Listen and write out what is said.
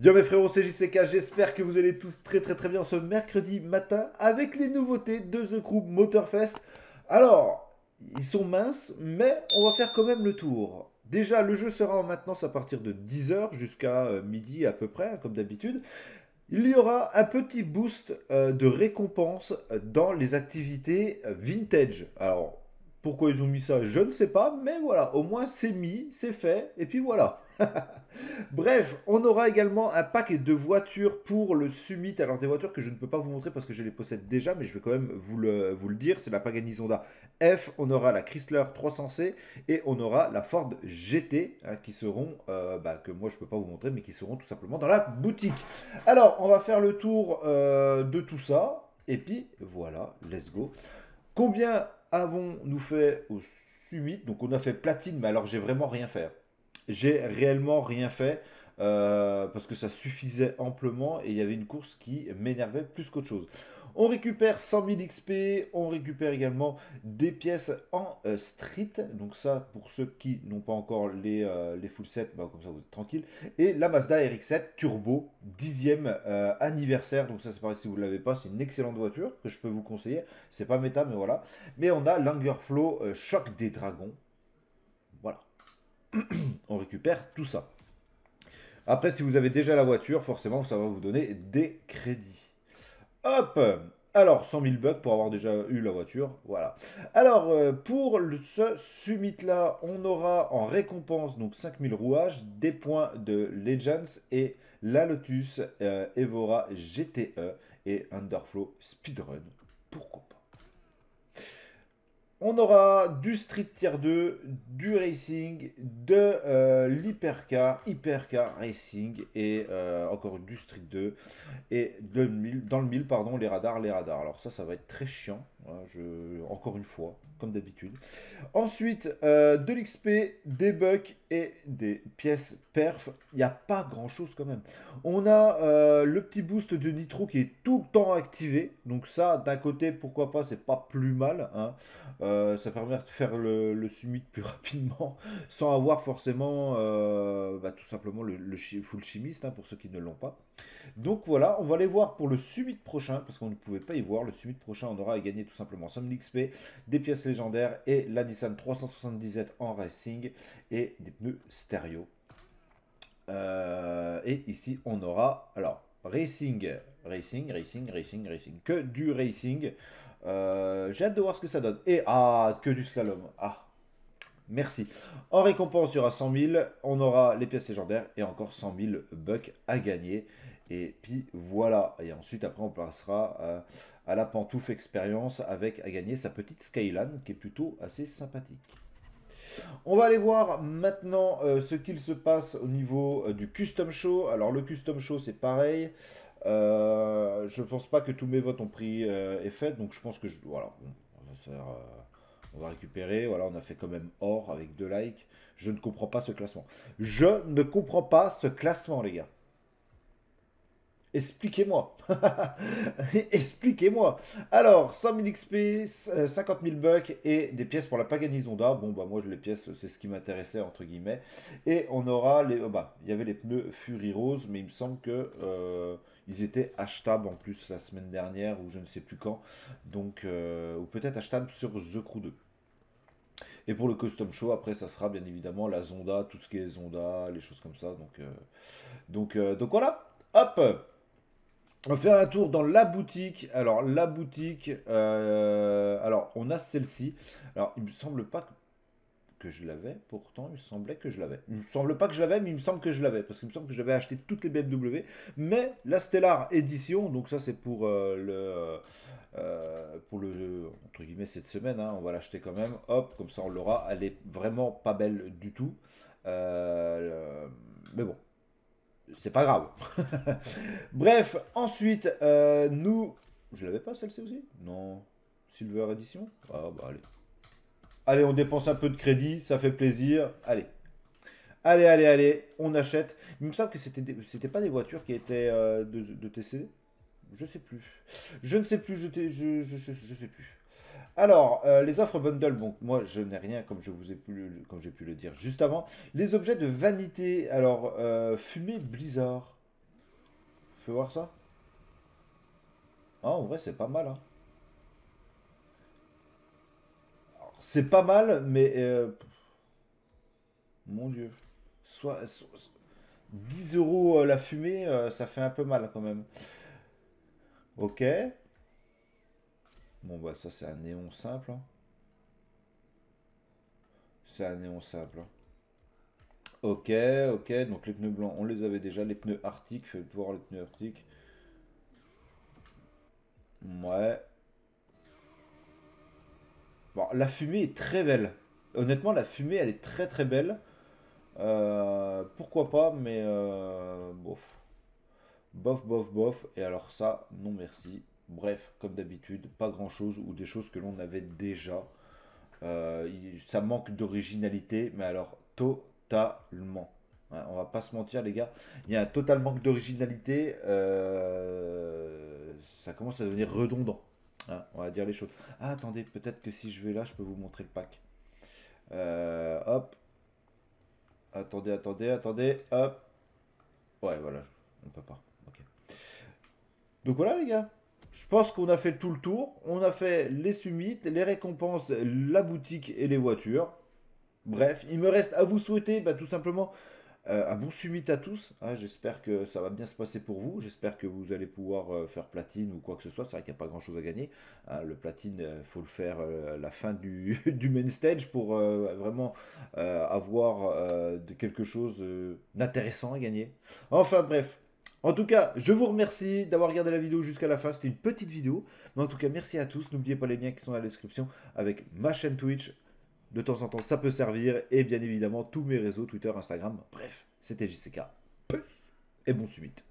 Yo mes frérots, c'est JCK, j'espère que vous allez tous très très très bien ce mercredi matin avec les nouveautés de The Crew Motorfest. Alors, ils sont minces, mais on va faire quand même le tour. Déjà, le jeu sera en maintenance à partir de 10h jusqu'à euh, midi à peu près, comme d'habitude. Il y aura un petit boost euh, de récompense euh, dans les activités vintage. Alors, pourquoi ils ont mis ça, je ne sais pas, mais voilà, au moins c'est mis, c'est fait, et puis voilà. Bref, on aura également un pack de voitures pour le Summit. Alors des voitures que je ne peux pas vous montrer parce que je les possède déjà, mais je vais quand même vous le, vous le dire. C'est la Paganizonda F, on aura la Chrysler 300C et on aura la Ford GT hein, qui seront, euh, bah, que moi je ne peux pas vous montrer, mais qui seront tout simplement dans la boutique. Alors, on va faire le tour euh, de tout ça. Et puis voilà, let's go. Combien avons-nous fait au Summit Donc on a fait platine, mais alors j'ai vraiment rien fait. J'ai réellement rien fait. Euh, parce que ça suffisait amplement et il y avait une course qui m'énervait plus qu'autre chose. On récupère 100 000 XP, on récupère également des pièces en euh, street. Donc ça, pour ceux qui n'ont pas encore les, euh, les full sets, bah, comme ça vous êtes tranquille. Et la Mazda RX-7 Turbo, 10e euh, anniversaire. Donc ça, c'est pareil, si vous ne l'avez pas, c'est une excellente voiture que je peux vous conseiller. C'est pas méta, mais voilà. Mais on a flow Choc des Dragons. Voilà. on récupère tout ça. Après, si vous avez déjà la voiture, forcément, ça va vous donner des crédits. Hop alors, 100 000 bucks pour avoir déjà eu la voiture, voilà. Alors, euh, pour ce summit-là, on aura en récompense donc 5000 rouages, des points de Legends et la Lotus euh, Evora GTE et Underflow Speedrun, pourquoi pas. On aura du Street Tier 2, du Racing, de euh, l'Hypercar, Hypercar Racing et euh, encore du Street 2 et dans le 1000, pardon, les radars, les radars. Alors ça, ça va être très chiant Hein, je, encore une fois, comme d'habitude. Ensuite, euh, de l'XP, des bucks et des pièces perf. Il n'y a pas grand chose quand même. On a euh, le petit boost de nitro qui est tout le temps activé. Donc, ça, d'un côté, pourquoi pas, c'est pas plus mal. Hein. Euh, ça permet de faire le, summit plus rapidement sans avoir forcément bah, tout simplement le, full chimiste hein, pour ceux qui ne l'ont pas. Donc, voilà, on va aller voir pour le summit prochain parce qu'on ne pouvait pas y voir. Le summit prochain, on aura à gagner tout simplement Somme XP, des pièces légendaires et la Nissan 377 en racing et des pneus stéréo. Euh, et ici, on aura alors racing, racing, racing, racing, racing, que du racing. Euh, j'ai hâte de voir ce que ça donne. Et ah, que du slalom. Ah, merci. En récompense, il y aura 100 000, on aura les pièces légendaires et encore 100 000 bucks à gagner. Et puis voilà. Et ensuite, après, on passera euh, à, la pantouf expérience avec à gagner sa petite Skyline qui est plutôt assez sympathique. On va aller voir maintenant euh, ce qu'il se passe au niveau euh, du custom show. Alors le custom show c'est pareil. je pense pas que tous mes votes ont pris effet, donc je pense que je. Voilà, on on va récupérer. Voilà, on a fait quand même or avec deux likes. Je ne comprends pas ce classement. Je ne comprends pas ce classement, les gars. Expliquez-moi. Expliquez-moi. Alors, 100 000 XP, 50 000 bucks et des pièces pour la Zonda. Bon, bah moi, les pièces, c'est ce qui m'intéressait, entre guillemets. Et on aura les... Oh, bah, il y avait les pneus Fury Rose, mais il me semble que... Euh, ils étaient achetables en plus la semaine dernière ou je ne sais plus quand. Donc, euh, ou peut-être achetables sur The Crew 2. Et pour le custom show, après, ça sera bien évidemment la Zonda, tout ce qui est Zonda, les choses comme ça. Donc, euh, donc, donc voilà. Hop on va faire un tour dans la boutique. Alors, la boutique, euh, alors on a celle-ci. Alors, il me semble pas que je l'avais, pourtant il me semblait que je l'avais. Il me semble pas que je l'avais, mais il me semble que je l'avais, parce qu'il me semble que j'avais acheté toutes les BMW, mais la Stellar Edition, donc ça c'est pour euh, le... Euh, pour le... entre guillemets cette semaine, hein. on va l'acheter quand même, hop, comme ça on l'aura, elle est vraiment pas belle du tout. mais bon, c'est pas grave. Bref, ensuite, euh, nous. Je l'avais pas celle-ci aussi Non. Silver Edition Ah bah allez. Allez, on dépense un peu de crédit, ça fait plaisir. Allez. Allez, allez, allez, on achète. Il me semble que c'était, c'était pas des voitures qui étaient euh, de, de, TCD Je sais plus. Je ne sais plus, je, je, je, je sais plus. Alors, euh, les offres bundle, bon, moi je n'ai rien comme je vous ai pu, comme j'ai pu le dire juste avant. Les objets de vanité, alors, euh, fumée Blizzard. Fais voir ça. Ah, en vrai, c'est pas mal. Hein. C'est pas mal, mais... Euh, mon dieu. Soit, 10 euros la fumée, ça fait un peu mal quand même. Ok. Bon bah ça c'est un néon simple. Hein. C'est un néon simple. Hein. Ok, ok, donc les pneus blancs, on les avait déjà, les pneus arctiques, faites voir les pneus arctiques. Ouais. Bon, la fumée est très belle. Honnêtement, la fumée, elle est très très belle. Euh, pourquoi pas, mais euh, bof. Bof, bof, bof. Et alors ça, non merci. Bref, comme d'habitude, pas grand-chose ou des choses que l'on avait déjà. Euh, ça manque d'originalité, mais alors totalement. on va pas se mentir, les gars. Il y a un total manque d'originalité. Euh, ça commence à devenir redondant. Hein, on va dire les choses. Ah, attendez, peut-être que si je vais là, je peux vous montrer le pack. Euh, hop. Attendez, attendez, attendez. Hop. Ouais, voilà. On peut pas. Donc voilà, les gars. Je pense qu'on a fait tout le tour. On a fait les summits, les récompenses, la boutique et les voitures. Bref, il me reste à vous souhaiter bah, tout simplement euh, un bon summit à tous. Ah, j'espère que ça va bien se passer pour vous. J'espère que vous allez pouvoir euh, faire platine ou quoi que ce soit. C'est vrai qu'il n'y a pas grand chose à gagner. Hein. le platine, il euh, faut le faire à la fin du, du, main stage pour vraiment avoir quelque chose d'intéressant à gagner. Enfin bref, en tout cas, je vous remercie d'avoir regardé la vidéo jusqu'à la fin. C'était une petite vidéo. Mais en tout cas, merci à tous. N'oubliez pas les liens qui sont dans la description avec ma chaîne Twitch. De temps en temps, ça peut servir. Et bien évidemment, tous mes réseaux, Twitter, Instagram. Bref, c'était JCK. Peace et bon subite.